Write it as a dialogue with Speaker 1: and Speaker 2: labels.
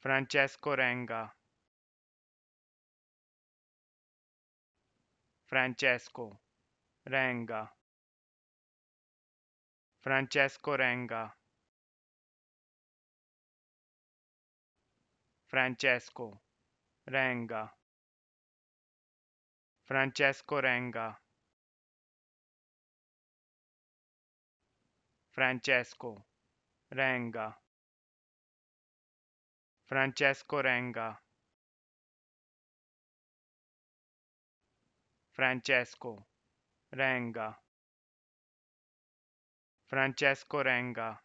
Speaker 1: Francesco Renga Francesco Renga Francesco Renga Francesco Renga Francesco Renga Francesco Renga Francesco Renga Francesco Renga Francesco Renga